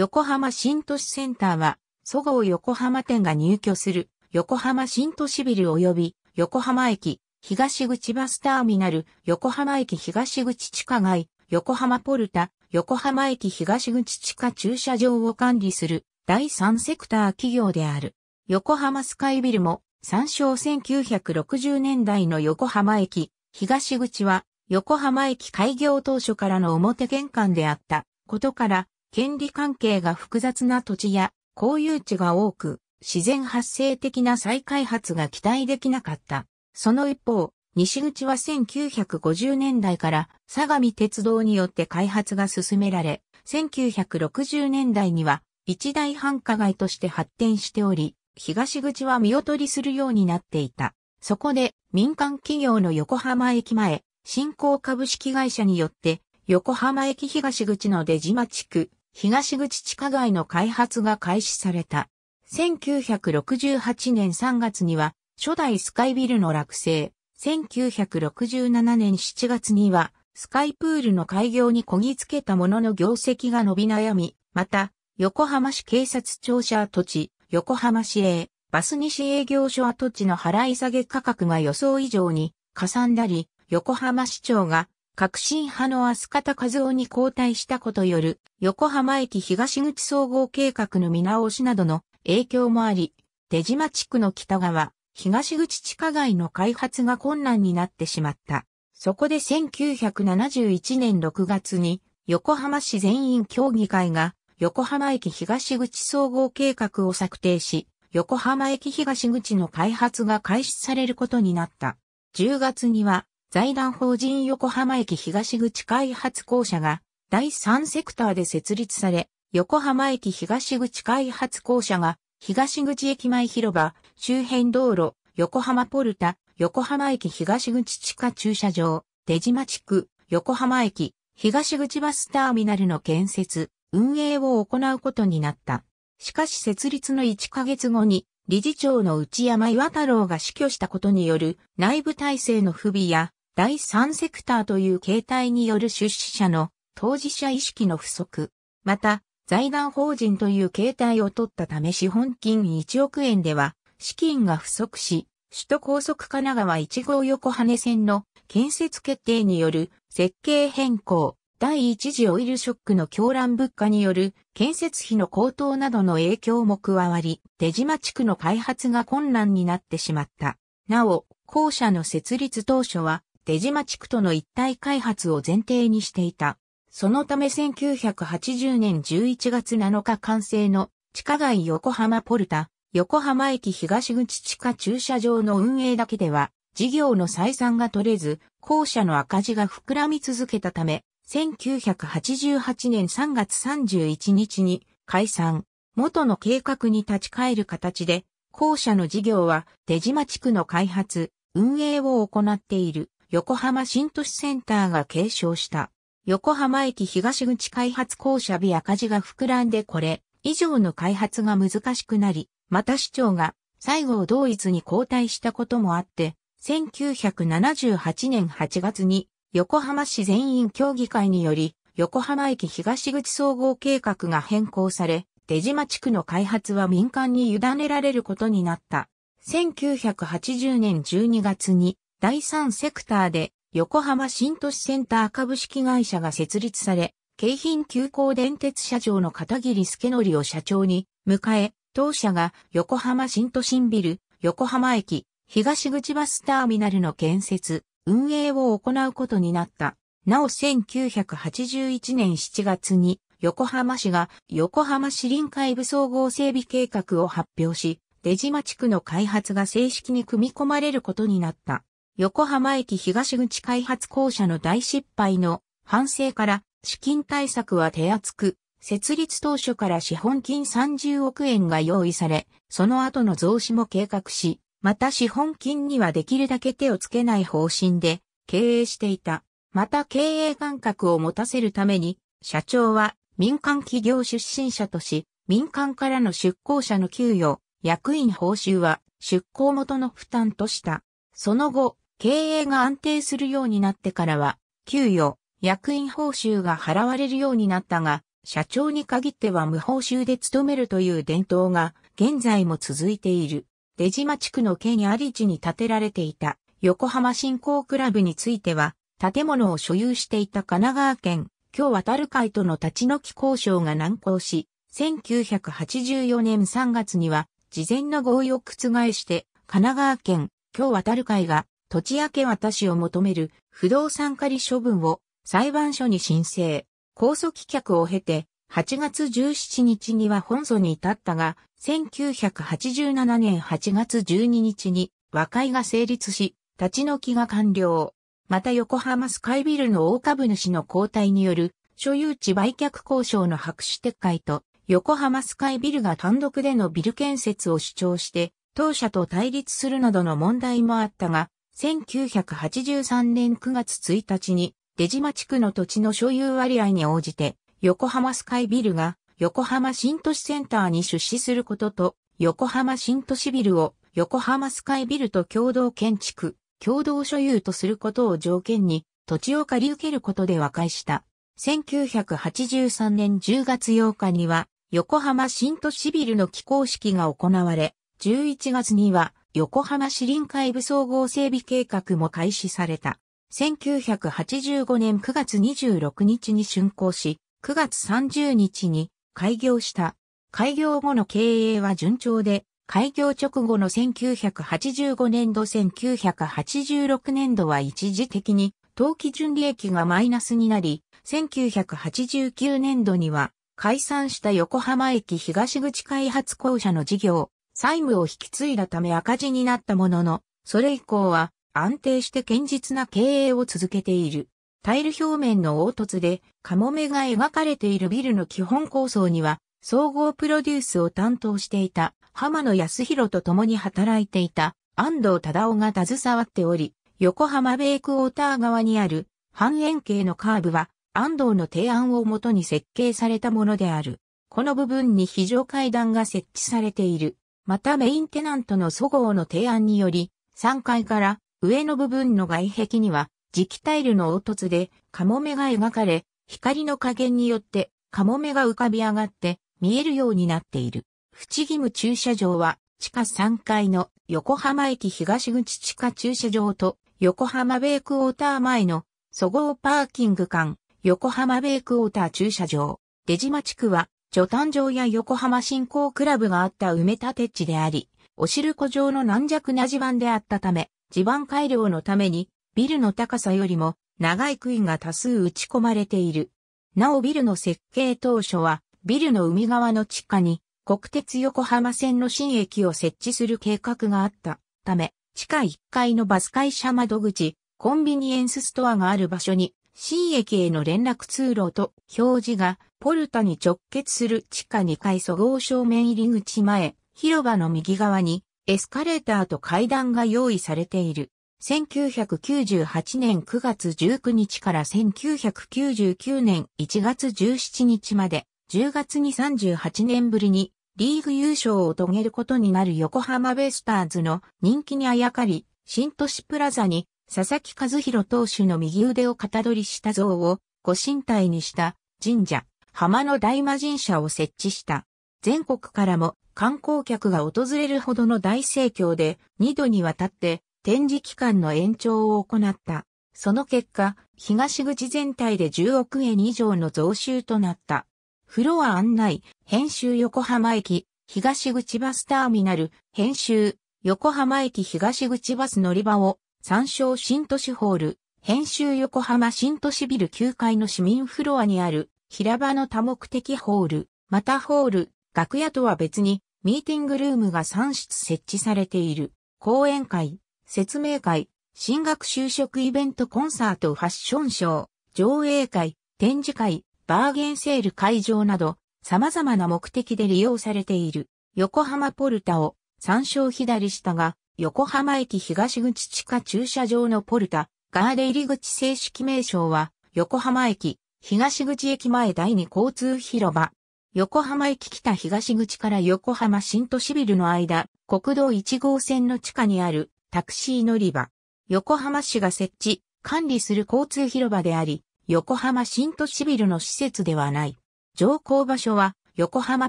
横浜新都市センターは、そごう横浜店が入居する、横浜新都市ビル及び、横浜駅、東口バスターミナル、横浜駅東口地下街、横浜ポルタ、横浜駅東口地下駐車場を管理する、第三セクター企業である。横浜スカイビルも、参照1960年代の横浜駅、東口は、横浜駅開業当初からの表玄関であったことから、権利関係が複雑な土地や公有地が多く、自然発生的な再開発が期待できなかった。その一方、西口は1950年代から相模鉄道によって開発が進められ、1960年代には一大繁華街として発展しており、東口は見劣りするようになっていた。そこで民間企業の横浜駅前、新興株式会社によって横浜駅東口の出島地区、東口地下街の開発が開始された。1968年3月には初代スカイビルの落成、1967年7月にはスカイプールの開業にこぎつけたものの業績が伸び悩み、また、横浜市警察庁舎跡地、横浜市営、バス西営業所跡地の払い下げ価格が予想以上に、かさんだり、横浜市長が革新派の飛鳥田和夫に交代したことよる、横浜駅東口総合計画の見直しなどの影響もあり、出島地区の北側、東口地下街の開発が困難になってしまった。そこで1971年6月に、横浜市全員協議会が、横浜駅東口総合計画を策定し、横浜駅東口の開発が開始されることになった。10月には、財団法人横浜駅東口開発公社が第3セクターで設立され、横浜駅東口開発公社が東口駅前広場、周辺道路、横浜ポルタ、横浜駅東口地下駐車場、出島地区、横浜駅東口バスターミナルの建設、運営を行うことになった。しかし設立の1ヶ月後に理事長の内山岩太郎が死去したことによる内部体制の不備や第三セクターという形態による出資者の当事者意識の不足、また財団法人という形態を取ったため資本金1億円では資金が不足し、首都高速神奈川1号横羽線の建設決定による設計変更、第一次オイルショックの狂乱物価による建設費の高騰などの影響も加わり、出島地区の開発が困難になってしまった。なお、校舎の設立当初は出島地区との一体開発を前提にしていた。そのため1980年11月7日完成の地下街横浜ポルタ、横浜駅東口地下駐車場の運営だけでは、事業の採算が取れず、校舎の赤字が膨らみ続けたため、1988年3月31日に解散、元の計画に立ち返る形で、校舎の事業は出島地区の開発、運営を行っている。横浜新都市センターが継承した。横浜駅東口開発公社日赤字が膨らんでこれ以上の開発が難しくなり、また市長が西郷同一に交代したこともあって、1978年8月に横浜市全員協議会により横浜駅東口総合計画が変更され、出島地区の開発は民間に委ねられることになった。1980年12月に第3セクターで横浜新都市センター株式会社が設立され、京浜急行電鉄社長の片桐助則を社長に迎え、当社が横浜新都心ビル、横浜駅、東口バスターミナルの建設、運営を行うことになった。なお1981年7月に横浜市が横浜市臨海部総合整備計画を発表し、出島地区の開発が正式に組み込まれることになった。横浜駅東口開発公社の大失敗の反省から資金対策は手厚く、設立当初から資本金30億円が用意され、その後の増資も計画し、また資本金にはできるだけ手をつけない方針で経営していた。また経営感覚を持たせるために、社長は民間企業出身者とし、民間からの出向者の給与、役員報酬は出向元の負担とした。その後、経営が安定するようになってからは、給与、役員報酬が払われるようになったが、社長に限っては無報酬で勤めるという伝統が現在も続いている。出島地区の県あり地に建てられていた横浜振興クラブについては建物を所有していた神奈川県京渡る会との立ち退き交渉が難航し、1984年3月には事前の合意を覆して神奈川県京渡る会が土地明け渡しを求める不動産仮処分を裁判所に申請。控訴棄却を経て、8月17日には本訴に至ったが、1987年8月12日に和解が成立し、立ち退きが完了。また横浜スカイビルの大株主の交代による所有地売却交渉の白紙撤回と、横浜スカイビルが単独でのビル建設を主張して、当社と対立するなどの問題もあったが、1983年9月1日に、出島地区の土地の所有割合に応じて、横浜スカイビルが横浜新都市センターに出資することと、横浜新都市ビルを横浜スカイビルと共同建築、共同所有とすることを条件に、土地を借り受けることで和解した。1983年10月8日には、横浜新都市ビルの起工式が行われ、11月には、横浜市臨海部総合整備計画も開始された。1985年9月26日に竣工し、9月30日に開業した。開業後の経営は順調で、開業直後の1985年度1986年度は一時的に当期純利益がマイナスになり、1989年度には解散した横浜駅東口開発公社の事業、債務を引き継いだため赤字になったものの、それ以降は安定して堅実な経営を続けている。タイル表面の凹凸でカモメが描かれているビルの基本構想には総合プロデュースを担当していた浜野康弘と共に働いていた安藤忠夫が携わっており、横浜ベイクウォーター側にある半円形のカーブは安藤の提案をもとに設計されたものである。この部分に非常階段が設置されている。またメインテナントの祖号の提案により、3階から上の部分の外壁には、磁気タイルの凹凸で、カモメが描かれ、光の加減によって、カモメが浮かび上がって、見えるようになっている。不知義務駐車場は、地下3階の横浜駅東口地下駐車場と、横浜ベイクウォーター前の、祖号パーキング間、横浜ベイクウォーター駐車場。出島地区は、貯誕城や横浜振興クラブがあった埋め立て地であり、おしるこ状の軟弱な地盤であったため、地盤改良のために、ビルの高さよりも長い杭が多数打ち込まれている。なおビルの設計当初は、ビルの海側の地下に国鉄横浜線の新駅を設置する計画があったため、地下1階のバス会社窓口、コンビニエンスストアがある場所に新駅への連絡通路と表示がポルタに直結する地下2階総合正面入り口前、広場の右側にエスカレーターと階段が用意されている。1998年9月19日から1999年1月17日まで10月に38年ぶりにリーグ優勝を遂げることになる横浜ベスターズの人気にあやかり、新都市プラザに佐々木和弘投手の右腕を型取りした像をご神体にした神社、浜の大魔神社を設置した。全国からも観光客が訪れるほどの大盛況で2度にわたって展示期間の延長を行った。その結果、東口全体で10億円以上の増収となった。フロア案内、編集横浜駅、東口バスターミナル、編集、横浜駅東口バス乗り場を参照新都市ホール、編集横浜新都市ビル9階の市民フロアにある平場の多目的ホール、またホール、楽屋とは別にミーティングルームが3室設置されている。講演会、説明会、進学就職イベントコンサートファッションショー、上映会、展示会、バーゲンセール会場など、様々な目的で利用されている。横浜ポルタを参照左下が横浜駅東口地下駐車場のポルタ、ガーデ入り口正式名称は、横浜駅、東口駅前第二交通広場。横浜駅北東口から横浜新都市ビルの間、国道1号線の地下にあるタクシー乗り場。横浜市が設置、管理する交通広場であり、横浜新都市ビルの施設ではない。乗降場所は横浜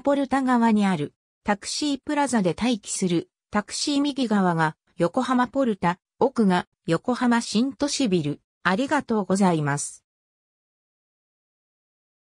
ポルタ側にあるタクシープラザで待機するタクシー右側が横浜ポルタ、奥が横浜新都市ビル。ありがとうございます。